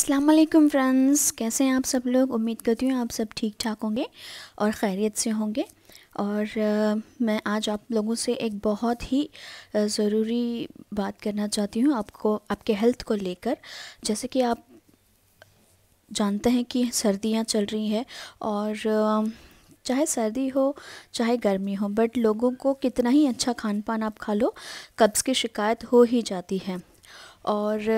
Aslam friends कैसे हैं आप सब लोग उम्मीद करती हूँ आप सब ठीक ठाक होंगे और खैरियत से होंगे और आ, मैं आज आप लोगों से एक बहुत ही ज़रूरी बात करना चाहती हूँ आपको आपके हेल्थ को लेकर जैसे कि आप जानते हैं कि सर्दियाँ चल रही हैं और आ, चाहे सर्दी हो चाहे गर्मी हो बट लोगों को कितना ही अच्छा खान पान आप खा लो कब्ज़ की शिकायत हो ही जाती है और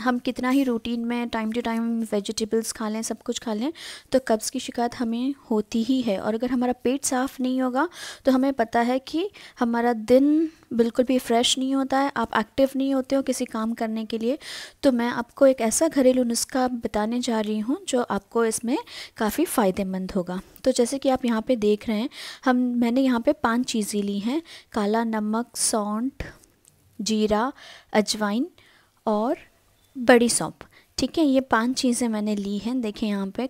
हम कितना ही रूटीन में टाइम टू टाइम वेजिटेबल्स खा लें सब कुछ खा लें तो कब्ज़ की शिकायत हमें होती ही है और अगर हमारा पेट साफ़ नहीं होगा तो हमें पता है कि हमारा दिन बिल्कुल भी फ्रेश नहीं होता है आप एक्टिव नहीं होते हो किसी काम करने के लिए तो मैं आपको एक ऐसा घरेलू नुस्खा बताने जा रही हूँ जो आपको इसमें काफ़ी फ़ायदेमंद होगा तो जैसे कि आप यहाँ पर देख रहे हैं हम मैंने यहाँ पर पाँच चीज़ें ली हैं काला नमक सौंठ जीरा अजवाइन और बड़ी सौंप ठीक है ये पांच चीज़ें मैंने ली हैं देखें यहाँ पे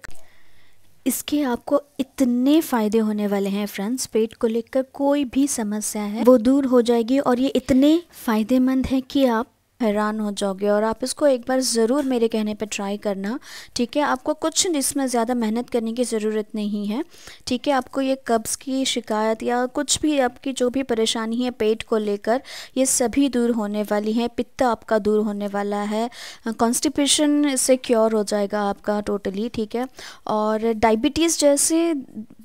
इसके आपको इतने फ़ायदे होने वाले हैं फ्रेंड्स पेट को लेकर कोई भी समस्या है वो दूर हो जाएगी और ये इतने फ़ायदेमंद हैं कि आप हैरान हो जाओगे और आप इसको एक बार ज़रूर मेरे कहने पे ट्राई करना ठीक है आपको कुछ इसमें ज़्यादा मेहनत करने की ज़रूरत नहीं है ठीक है आपको ये कब्ज़ की शिकायत या कुछ भी आपकी जो भी परेशानी है पेट को लेकर ये सभी दूर होने वाली है पित्त आपका दूर होने वाला है कॉन्स्टिपेशन से क्योर हो जाएगा आपका टोटली ठीक है और डायबिटीज़ जैसी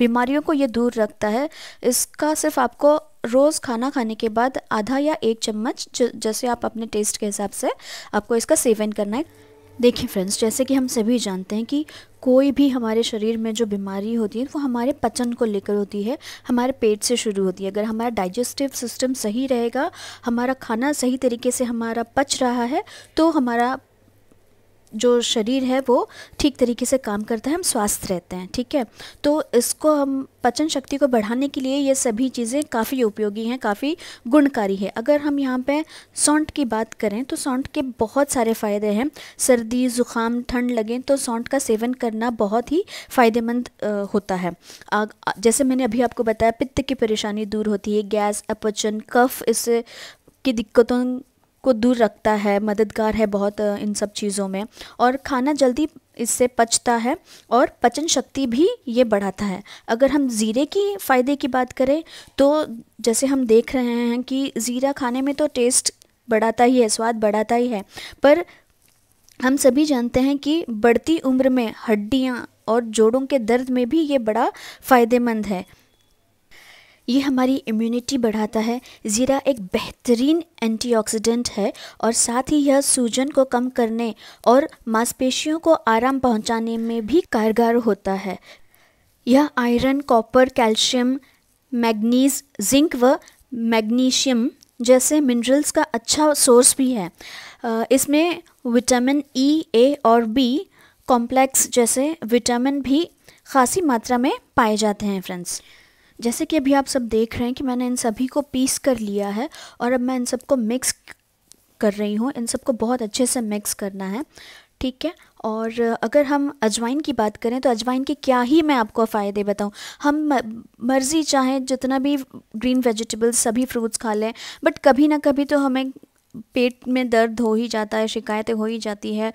बीमारियों को ये दूर रखता है इसका सिर्फ आपको रोज़ खाना खाने के बाद आधा या एक चम्मच जैसे आप अपने टेस्ट के हिसाब से आपको इसका सेवन करना है देखिए फ्रेंड्स जैसे कि हम सभी जानते हैं कि कोई भी हमारे शरीर में जो बीमारी होती है वो हमारे पचन को लेकर होती है हमारे पेट से शुरू होती है अगर हमारा डाइजेस्टिव सिस्टम सही रहेगा हमारा खाना सही तरीके से हमारा पच रहा है तो हमारा जो शरीर है वो ठीक तरीके से काम करता है हम स्वस्थ रहते हैं ठीक है तो इसको हम पचन शक्ति को बढ़ाने के लिए ये सभी चीज़ें काफ़ी उपयोगी हैं काफ़ी गुणकारी है अगर हम यहाँ पे सौंट की बात करें तो सौंठ के बहुत सारे फ़ायदे हैं सर्दी ज़ुकाम ठंड लगें तो सौंठ का सेवन करना बहुत ही फ़ायदेमंद होता है आग, जैसे मैंने अभी आपको बताया पित्त की परेशानी दूर होती है गैस अपचन कफ इससे की दिक्कतों को दूर रखता है मददगार है बहुत इन सब चीज़ों में और खाना जल्दी इससे पचता है और पचन शक्ति भी ये बढ़ाता है अगर हम ज़ीरे की फ़ायदे की बात करें तो जैसे हम देख रहे हैं कि ज़ीरा खाने में तो टेस्ट बढ़ाता ही है स्वाद बढ़ाता ही है पर हम सभी जानते हैं कि बढ़ती उम्र में हड्डियाँ और जोड़ों के दर्द में भी ये बड़ा फ़ायदेमंद है ये हमारी इम्यूनिटी बढ़ाता है ज़ीरा एक बेहतरीन एंटीऑक्सीडेंट है और साथ ही यह सूजन को कम करने और मांसपेशियों को आराम पहुंचाने में भी कारगर होता है यह iron copper calcium manganese zinc व मैग्नीशियम जैसे मिनरल्स का अच्छा सोर्स भी है इसमें विटामिन ई ए और बी कॉम्प्लेक्स जैसे विटामिन भी खासी मात्रा में पाए जाते हैं फ्रेंड्स जैसे कि अभी आप सब देख रहे हैं कि मैंने इन सभी को पीस कर लिया है और अब मैं इन सबको मिक्स कर रही हूँ इन सबको बहुत अच्छे से मिक्स करना है ठीक है और अगर हम अजवाइन की बात करें तो अजवाइन के क्या ही मैं आपको फ़ायदे बताऊं हम मर्ज़ी चाहें जितना भी ग्रीन वेजिटेबल्स सभी फ्रूट्स खा लें बट कभी ना कभी तो हमें पेट में दर्द हो ही जाता है शिकायतें हो ही जाती है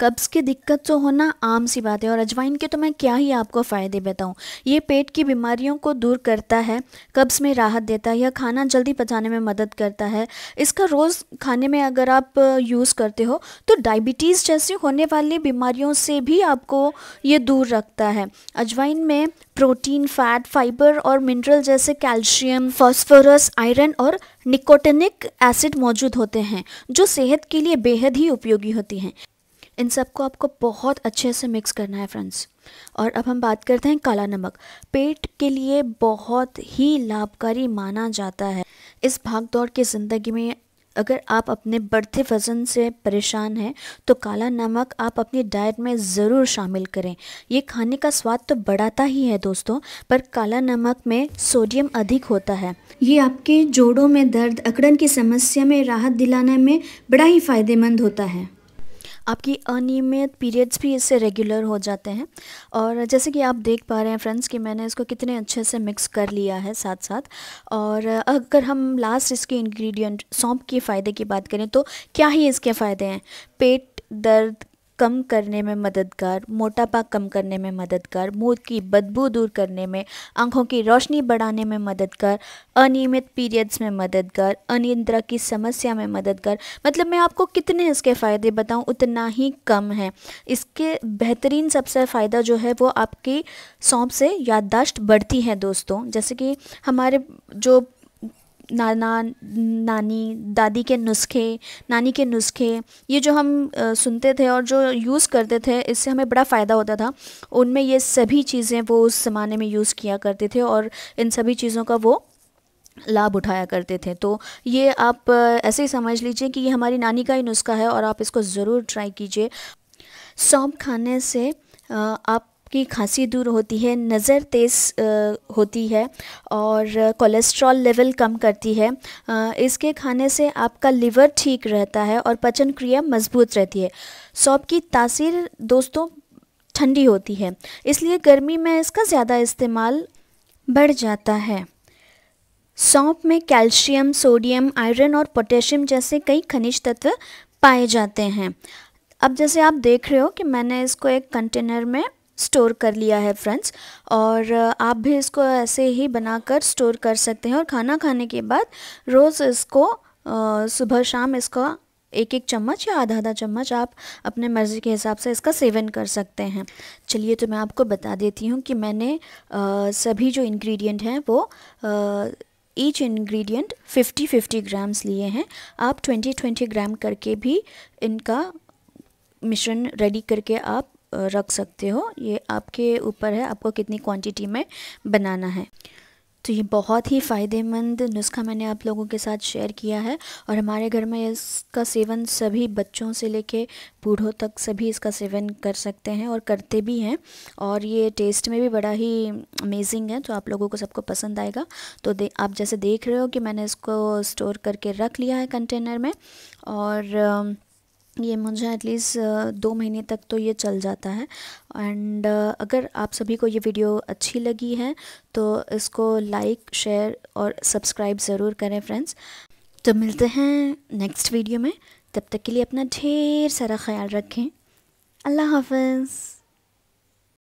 कब्ज़ की दिक्कत तो होना आम सी बात है और अजवाइन के तो मैं क्या ही आपको फ़ायदे बताऊँ ये पेट की बीमारियों को दूर करता है कब्ज़ में राहत देता है या खाना जल्दी पचाने में मदद करता है इसका रोज़ खाने में अगर आप यूज़ करते हो तो डायबिटीज़ जैसी होने वाली बीमारियों से भी आपको ये दूर रखता है अजवाइन में प्रोटीन फैट फाइबर और मिनरल जैसे कैल्शियम फॉस्फोरस आयरन और निकोटेनिक एसिड मौजूद होते हैं जो सेहत के लिए बेहद ही उपयोगी होती हैं इन सबको आपको बहुत अच्छे से मिक्स करना है फ्रेंड्स और अब हम बात करते हैं काला नमक पेट के लिए बहुत ही लाभकारी माना जाता है इस भाग दौड़ की ज़िंदगी में अगर आप अपने बढ़ते वज़न से परेशान हैं तो काला नमक आप अपनी डाइट में ज़रूर शामिल करें ये खाने का स्वाद तो बढ़ाता ही है दोस्तों पर काला नमक में सोडियम अधिक होता है ये आपके जोड़ों में दर्द अकड़न की समस्या में राहत दिलाने में बड़ा ही फ़ायदेमंद होता है आपकी अनियमित पीरियड्स भी इससे रेगुलर हो जाते हैं और जैसे कि आप देख पा रहे हैं फ्रेंड्स कि मैंने इसको कितने अच्छे से मिक्स कर लिया है साथ साथ और अगर हम लास्ट इसके इंग्रेडिएंट सौंप के फ़ायदे की बात करें तो क्या ही इसके फ़ायदे हैं पेट दर्द कम करने में मददगार मोटापा कम करने में मददगार मुंह की बदबू दूर करने में आंखों की रोशनी बढ़ाने में मददगार अनियमित पीरियड्स में मददगार अनियंत्रा की समस्या में मददगार मतलब मैं आपको कितने इसके फ़ायदे बताऊं उतना ही कम है इसके बेहतरीन सबसे फ़ायदा जो है वो आपकी सौंप से याददाश्त बढ़ती है दोस्तों जैसे कि हमारे जो नाना नानी दादी के नुस्खे नानी के नुस्खे ये जो हम सुनते थे और जो यूज़ करते थे इससे हमें बड़ा फ़ायदा होता था उनमें ये सभी चीज़ें वो उस ज़माने में यूज़ किया करते थे और इन सभी चीज़ों का वो लाभ उठाया करते थे तो ये आप ऐसे ही समझ लीजिए कि ये हमारी नानी का ही नुस्खा है और आप इसको ज़रूर ट्राई कीजिए सौंप खाने से आप आपकी खांसी दूर होती है नज़र तेज़ होती है और कोलेस्ट्रॉल लेवल कम करती है इसके खाने से आपका लिवर ठीक रहता है और पाचन क्रिया मजबूत रहती है सौंप की तासीर दोस्तों ठंडी होती है इसलिए गर्मी में इसका ज़्यादा इस्तेमाल बढ़ जाता है सौंप में कैल्शियम सोडियम आयरन और पोटेशियम जैसे कई खनिज तत्व पाए जाते हैं अब जैसे आप देख रहे हो कि मैंने इसको एक कंटेनर में स्टोर कर लिया है फ्रेंड्स और आप भी इसको ऐसे ही बनाकर स्टोर कर सकते हैं और खाना खाने के बाद रोज़ इसको सुबह शाम इसका एक एक चम्मच या आधा आधा चम्मच आप अपने मर्ज़ी के हिसाब से इसका सेवन कर सकते हैं चलिए तो मैं आपको बता देती हूँ कि मैंने आ, सभी जो इंग्रेडिएंट हैं वो ईच इंग्रेडिएंट 50 50 ग्राम्स लिए हैं आप 20 20 ग्राम करके भी इनका मिश्रण रेडी करके आप रख सकते हो ये आपके ऊपर है आपको कितनी क्वांटिटी में बनाना है तो ये बहुत ही फ़ायदेमंद नुस्खा मैंने आप लोगों के साथ शेयर किया है और हमारे घर में इसका सेवन सभी बच्चों से लेके बूढ़ों तक सभी इसका सेवन कर सकते हैं और करते भी हैं और ये टेस्ट में भी बड़ा ही अमेजिंग है तो आप लोगों को सबको पसंद आएगा तो दे आप जैसे देख रहे हो कि मैंने इसको स्टोर करके रख लिया है कंटेनर में और ये मुझे एटलीस्ट दो महीने तक तो ये चल जाता है एंड अगर आप सभी को ये वीडियो अच्छी लगी है तो इसको लाइक शेयर और सब्सक्राइब ज़रूर करें फ्रेंड्स तो मिलते हैं नेक्स्ट वीडियो में तब तक के लिए अपना ढेर सारा ख्याल रखें अल्लाह हाफिज़